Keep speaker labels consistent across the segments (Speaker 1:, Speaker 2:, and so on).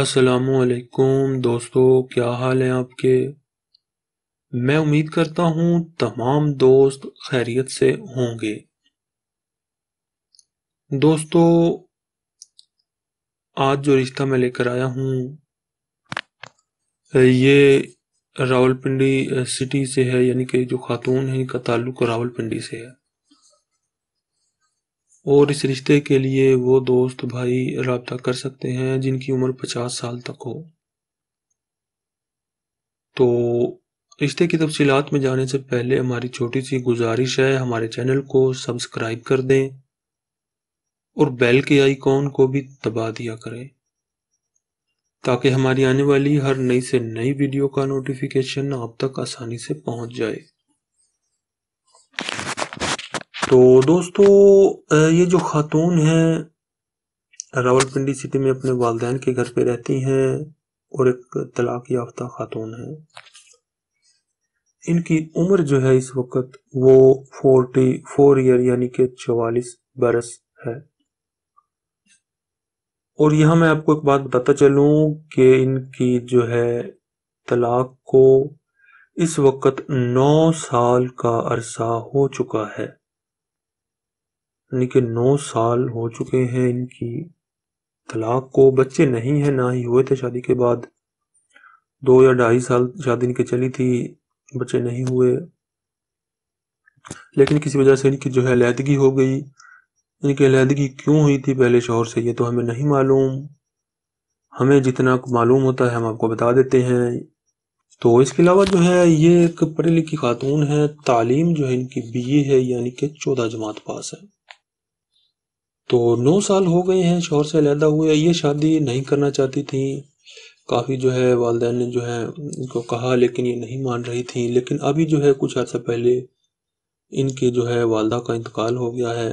Speaker 1: असलकुम दोस्तों क्या हाल है आपके मैं उम्मीद करता हूँ तमाम दोस्त खैरियत से होंगे दोस्तों आज जो रिश्ता मैं लेकर आया हूँ ये रावलपिंडी सिटी से है यानी कि जो खातून है इनका ताल्लुक रावलपिंडी से है और इस रिश्ते के लिए वो दोस्त भाई रबता कर सकते हैं जिनकी उम्र पचास साल तक हो तो रिश्ते की तफसीत में जाने से पहले हमारी छोटी सी गुजारिश है हमारे चैनल को सब्सक्राइब कर दें और बेल के आइकॉन को भी दबा दिया करें ताकि हमारी आने वाली हर नई से नई वीडियो का नोटिफिकेशन आप तक आसानी से पहुंच जाए तो दोस्तों ये जो खातून हैं रावलपिंडी सिटी में अपने वालदेन के घर पे रहती हैं और एक तलाक याफ्ता खातून है इनकी उम्र जो है इस वक्त वो फोर्टी फोर ईयर यानी कि चवालीस बरस है और यहां मैं आपको एक बात बताता चलूं कि इनकी जो है तलाक को इस वक्त नौ साल का अरसा हो चुका है यानी कि नौ साल हो चुके हैं इनकी तलाक को बच्चे नहीं हैं ना ही हुए थे शादी के बाद दो या ढाई साल शादी इनकी चली थी बच्चे नहीं हुए लेकिन किसी वजह से इनकी जो है अलीहदगी हो गई इनकी अलीहदगी क्यों हुई थी पहले शोहर से ये तो हमें नहीं मालूम हमें जितना मालूम होता है हम आपको बता देते हैं तो इसके अलावा जो है ये एक पढ़ी लिखी खातून है तालीम जो है इनकी बी ए है यानी कि चौदह जमात पास है तो नौ साल हो गए हैं शोहर से अलहदा हुए ये शादी नहीं करना चाहती थी काफ़ी जो है वालदे ने जो है इनको कहा लेकिन ये नहीं मान रही थी लेकिन अभी जो है कुछ अर्सा पहले इनके जो है वालदा का इंतकाल हो गया है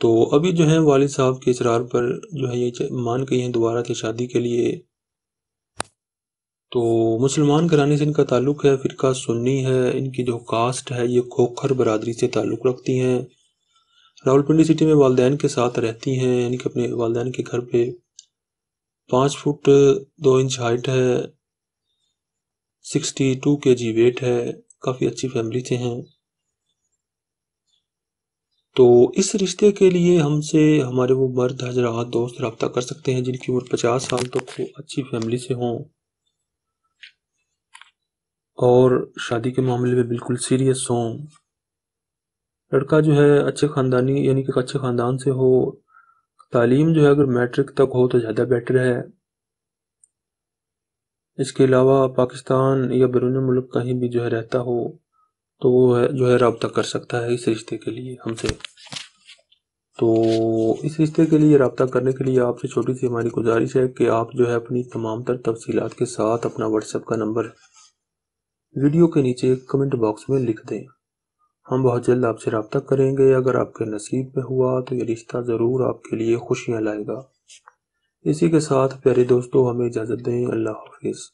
Speaker 1: तो अभी जो है वालद साहब के इसरार पर जो है ये मान गई हैं दोबारा से शादी के लिए तो मुसलमान घराने से इनका ताल्लुक़ है फिर का सुन्नी है इनकी जो कास्ट है ये खोखर बरदरी से ताल्लुक़ रखती हैं रावलपिंडी सिटी में वालदेन के साथ रहती हैं यानी कि अपने वालदेन के घर पे पाँच फुट दो इंच हाइट है sixty two K G wait है काफ़ी अच्छी फैमिली से हैं तो इस रिश्ते के लिए हमसे हमारे वो मर्द हजरात दोस्त रबता कर सकते हैं जिनकी उम्र पचास साल तक तो अच्छी फैमिली से हों और शादी के मामले में बिल्कुल सीरियस हों लड़का जो है अच्छे ख़ानदानी यानी कि अच्छे ख़ानदान से हो तालीम जो है अगर मैट्रिक तक हो तो ज़्यादा बेटर है इसके अलावा पाकिस्तान या बैरून मुल्क कहीं भी जो है रहता हो तो वो है जो है रबता कर सकता है इस रिश्ते के लिए हमसे तो इस रिश्ते के लिए रबता करने के लिए आपसे छोटी सी हमारी गुजारिश है कि आप जो है अपनी तमाम तर तफसीत के साथ अपना व्हाट्सएप का नंबर वीडियो के नीचे कमेंट बॉक्स में लिख दें हम बहुत जल्द आपसे रबता करेंगे अगर आपके नसीब में हुआ तो ये रिश्ता ज़रूर आपके लिए खुशियाँ लाएगा इसी के साथ प्यारे दोस्तों हमें इजाज़त दें अल्लाह हाफिज़